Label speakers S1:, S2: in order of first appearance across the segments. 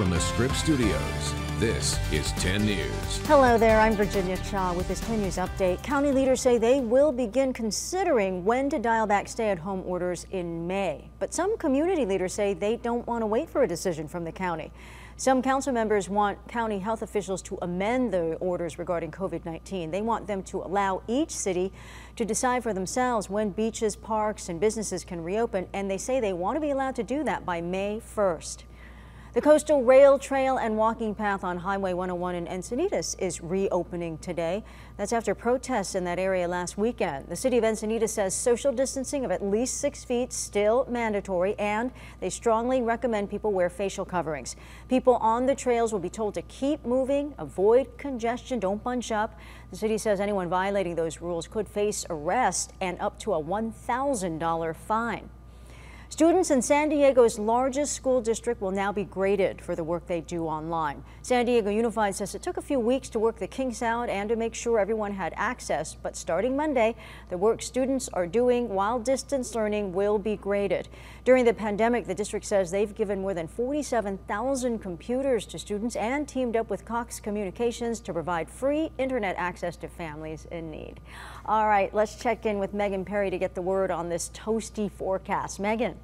S1: From the Script Studios, this is 10 News. Hello there, I'm Virginia Cha with this 10 News update. County leaders say they will begin considering when to dial back stay at home orders in May. But some community leaders say they don't want to wait for a decision from the county. Some council members want county health officials to amend the orders regarding COVID 19. They want them to allow each city to decide for themselves when beaches, parks, and businesses can reopen, and they say they want to be allowed to do that by May 1st. The coastal rail trail and walking path on Highway 101 in Encinitas is reopening today. That's after protests in that area last weekend. The city of Encinitas says social distancing of at least six feet still mandatory and they strongly recommend people wear facial coverings. People on the trails will be told to keep moving, avoid congestion, don't bunch up. The city says anyone violating those rules could face arrest and up to a $1,000 fine. Students in San Diego's largest school district will now be graded for the work they do online. San Diego Unified says it took a few weeks to work the kinks out and to make sure everyone had access, but starting Monday, the work students are doing while distance learning will be graded. During the pandemic, the district says they've given more than 47,000 computers to students and teamed up with Cox Communications to provide free internet access to families in need. All right, let's check in with Megan Perry to get the word on this
S2: toasty forecast. Megan.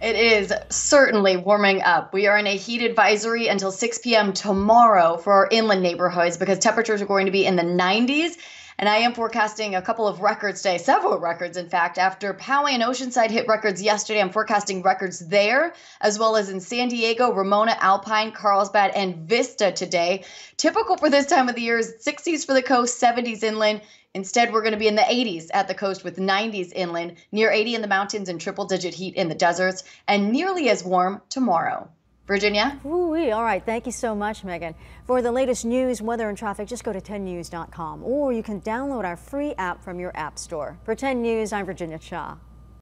S2: It is certainly warming up. We are in a heat advisory until 6 p.m. tomorrow for our inland neighborhoods because temperatures are going to be in the 90s and I am forecasting a couple of records today, several records, in fact. After Poway and Oceanside hit records yesterday, I'm forecasting records there, as well as in San Diego, Ramona, Alpine, Carlsbad, and Vista today. Typical for this time of the year is 60s for the coast, 70s inland. Instead, we're going to be in the 80s at the coast with 90s inland, near 80 in the mountains, and triple digit heat in the deserts, and nearly as warm tomorrow. Virginia?
S1: Ooh-wee. All right. Thank you so much, Megan. For the latest news, weather, and traffic, just go to 10news.com or you can download our free app from your app store. For 10 News, I'm Virginia Shaw.